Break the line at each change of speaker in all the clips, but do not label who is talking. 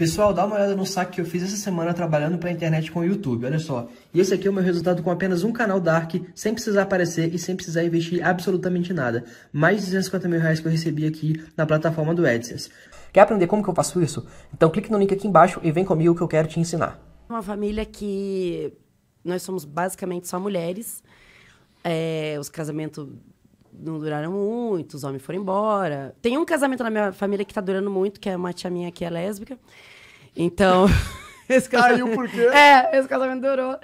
Pessoal, dá uma olhada no saque que eu fiz essa semana trabalhando para a internet com o YouTube, olha só. E esse aqui é o meu resultado com apenas um canal Dark, sem precisar aparecer e sem precisar investir absolutamente nada. Mais de 250 mil reais que eu recebi aqui na plataforma do AdSense. Quer aprender como que eu faço isso? Então clique no link aqui embaixo e vem comigo que eu quero te ensinar.
Uma família que nós somos basicamente só mulheres, é, os casamentos não duraram muito, os homens foram embora. Tem um casamento na minha família que tá durando muito, que é uma tia minha que é lésbica. Então. esse ah, casamento... Caiu por quê? É, esse casamento durou.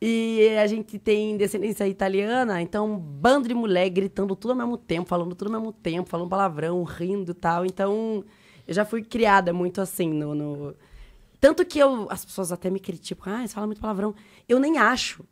E a gente tem descendência italiana, então bando de mulher gritando tudo ao mesmo tempo, falando tudo ao mesmo tempo, falando palavrão, rindo e tal. Então, eu já fui criada muito assim no... no... Tanto que eu, as pessoas até me criticam, ah, você fala muito palavrão. Eu nem acho.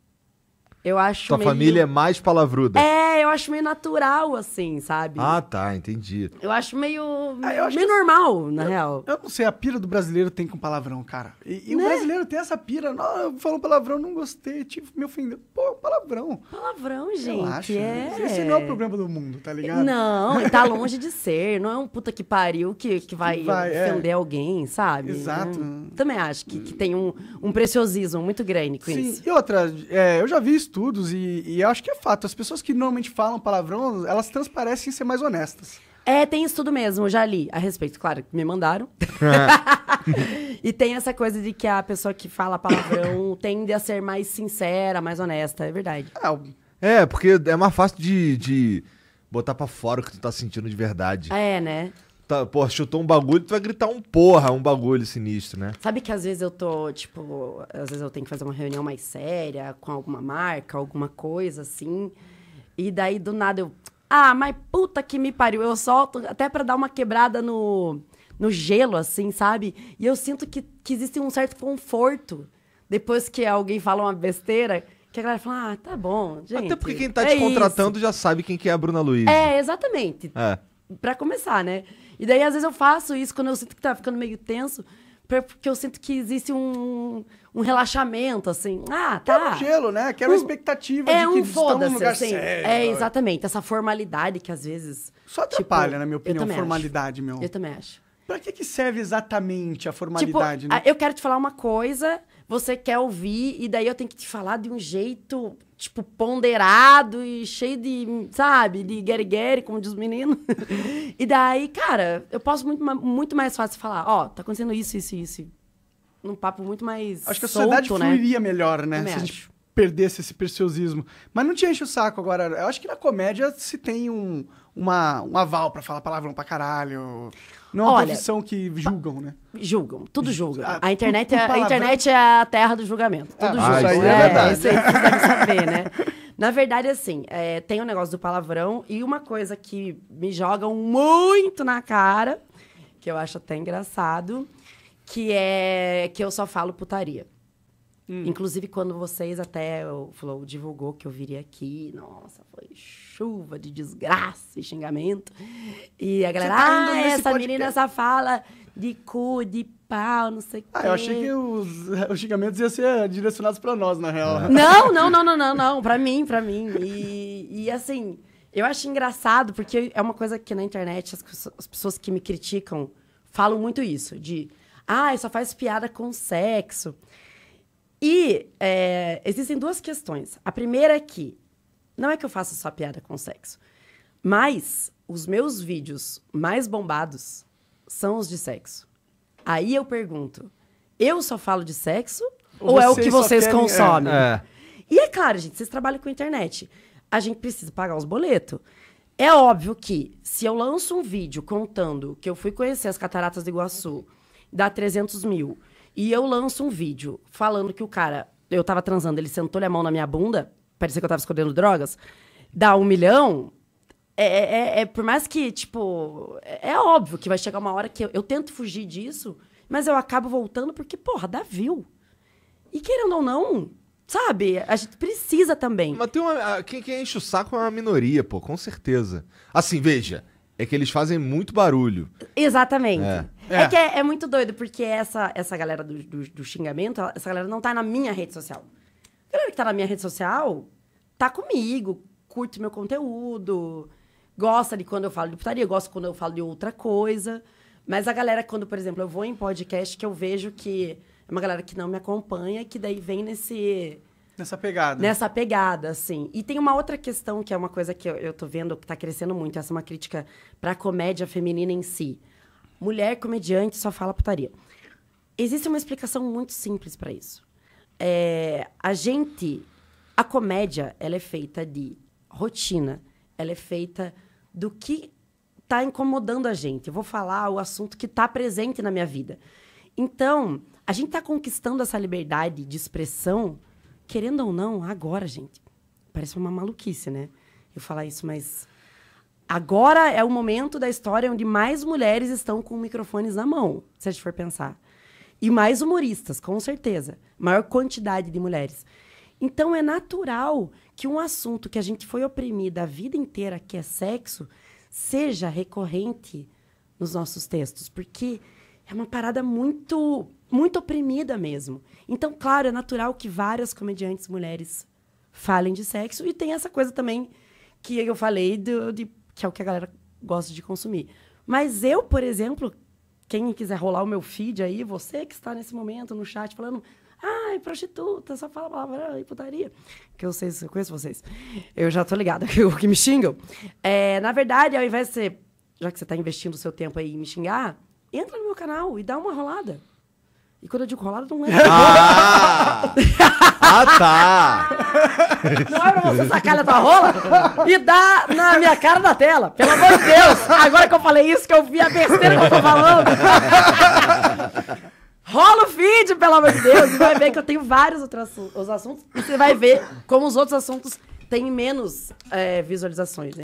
Eu acho Sua meio... família é
mais palavruda.
É, eu acho meio natural, assim,
sabe? Ah, tá, entendi. Eu acho meio. Ah, eu acho meio que... normal, na eu, real. Eu não sei, a pira do brasileiro tem com palavrão, cara. E, e né? o brasileiro tem essa pira. Não, eu falo palavrão, não gostei, tipo, me ofendeu. Pô, palavrão. Palavrão, gente. Né? É. Esse não é o problema do mundo, tá ligado? Não, tá longe
de ser. Não é um puta que pariu que, que vai, vai é. ofender é. alguém, sabe? Exato. Eu, hum. também acho que, que tem um, um preciosismo muito grande com Sim. isso.
E outra, é, eu já vi estudos e, e acho que é fato. As pessoas que normalmente falam palavrão, elas transparecem ser mais honestas. É, tem estudo mesmo, já li a
respeito. Claro, me mandaram. E tem essa coisa de que a pessoa que fala palavrão tende a ser mais sincera, mais honesta. É verdade.
É, é porque é mais fácil de, de botar para fora o que tu tá sentindo de verdade.
É, né?
Tá, pô, chutou um bagulho, tu vai gritar um porra, um bagulho sinistro, né?
Sabe que às vezes eu tô, tipo, às vezes eu tenho que fazer uma reunião mais séria com alguma marca, alguma coisa assim. E daí do nada eu. Ah, mas puta que me pariu. Eu solto até para dar uma quebrada no no gelo, assim, sabe? E eu sinto que, que existe um certo conforto depois que alguém fala uma besteira. Que a galera fala, ah, tá bom, gente. Até porque quem tá é te contratando
isso. já sabe quem que é a Bruna Luiz. É,
exatamente. É. Pra começar, né? E daí, às vezes, eu faço isso quando eu sinto que tá ficando meio tenso, porque eu sinto que existe um, um relaxamento, assim. Ah, tá. Quero tá. gelo, né? Quero um,
expectativa é de que um estamos num lugar assim, sério. É,
exatamente. Essa formalidade que, às
vezes... Só tipo, atrapalha, tipo, na minha opinião, formalidade, acho. meu. Eu também acho. Pra que, que serve exatamente a tipo, formalidade, tipo, né? Ah,
eu quero te falar uma coisa, você quer ouvir, e daí eu tenho que te falar de um jeito, tipo, ponderado e cheio de, sabe, de guerigueri, como diz o menino. e daí, cara, eu posso muito, muito mais fácil falar, ó, oh, tá acontecendo
isso, isso, isso.
Num papo muito mais. Acho que a sociedade solto, né? fluiria né?
melhor, né? acho. gente perdesse esse preciosismo. Mas não te enche o saco agora. Eu acho que na comédia se tem um, uma, um aval para falar palavrão pra caralho. Não é uma Olha, profissão que julgam, né? Julgam, tudo julga. A, ah, a internet, é, a internet
é a terra do julgamento. Tudo ah, julga. Isso aí é, é verdade. Isso aí você saber, né? Na verdade, assim, é, tem o um negócio do palavrão e uma coisa que me jogam muito na cara, que eu acho até engraçado, que é que eu só falo putaria. Hum. Inclusive, quando vocês até o Flow divulgou que eu viria aqui, nossa, foi chuva de desgraça e
xingamento.
E a galera, tá ah, essa menina, essa fala de cu, de pau, não sei o ah, Eu achei que
os, os xingamentos iam ser direcionados para nós, na real. Não, não, não,
não, não, não, para mim, para mim. E, e assim, eu acho engraçado, porque é uma coisa que na internet as, as pessoas que me criticam falam muito isso, de, ah, só faz piada com sexo. E é, existem duas questões. A primeira é que não é que eu faça só piada com sexo, mas os meus vídeos mais bombados são os de sexo. Aí eu pergunto: eu só falo de sexo
ou, ou é o que vocês querem... É, consomem? É.
E é claro, gente, vocês trabalham com internet. A gente precisa pagar os boletos. É óbvio que se eu lanço um vídeo contando que eu fui conhecer as cataratas do Iguaçu, dá 300 mil e eu lanço um vídeo falando que o cara, eu tava transando, ele sentou-lhe a mão na minha bunda, parecia que eu tava escondendo drogas, dá um milhão. É, é, é, é por mais que, tipo, é, é, óbvio que vai chegar uma hora que eu, eu tento fugir disso,
mas eu acabo voltando porque, porra, dá viu E querendo ou não, sabe? A gente precisa também. Mas tem uma. Quem, quem enche o saco é uma minoria, pô, com certeza. Assim, veja, é que eles fazem muito barulho.
Exatamente.
É. É, é que
é, é, muito doido, porque essa, essa galera do, do, do, xingamento, essa galera não tá na minha rede social. A galera que tá na minha rede social tá comigo, curte meu conteúdo, gosta de quando eu falo de putaria, gosta quando eu falo de outra coisa. Mas a galera, quando, por exemplo, eu vou em podcast, que eu vejo que é uma galera que não me acompanha, que daí vem nesse. Nessa
pegada. Nessa
pegada, assim. E tem uma outra questão que é uma coisa que eu, eu tô vendo que tá crescendo muito. Essa é uma crítica pra comédia feminina em si mulher comediante só fala putaria. Existe uma explicação muito simples para isso. É, a gente, a comédia, ela é feita de rotina, ela é feita do que está incomodando a gente. Eu vou falar o assunto que está presente na minha vida. Então, a gente está conquistando essa liberdade de expressão, querendo ou não, agora, gente. Parece uma maluquice, né? Eu falar isso, mas Agora é o momento da história onde mais mulheres estão com microfones na mão, se a gente for pensar. E mais humoristas, com certeza. Maior quantidade de mulheres. Então é natural que um assunto que a gente foi oprimida a vida inteira, que é sexo, seja recorrente nos nossos textos, porque é uma parada muito muito oprimida mesmo. Então, claro, é natural que várias comediantes mulheres falem de sexo e tem essa coisa também que eu falei do, de que é o que a galera gosta de consumir. Mas eu, por exemplo, quem quiser rolar o meu feed aí, você que está nesse momento no chat falando, ai, prostituta, só fala palavra e putaria. Que eu sei, eu conheço vocês. Eu já tô ligada que, que me xingam. É, na verdade, ao invés de você, já que você está investindo o seu tempo aí em me xingar, entra no meu canal e dá uma rolada. E quando eu digo rolada, não é. Ah! ah, tá!
Não é pra você sacar a rola e dar na
minha cara da tela. Pelo amor de Deus! Agora que eu falei isso, que eu vi a besteira que eu tô falando. Rola o feed, pelo amor de Deus! E vai ver que eu tenho vários outros assuntos. E você vai ver como os outros assuntos têm menos é, visualizações, né?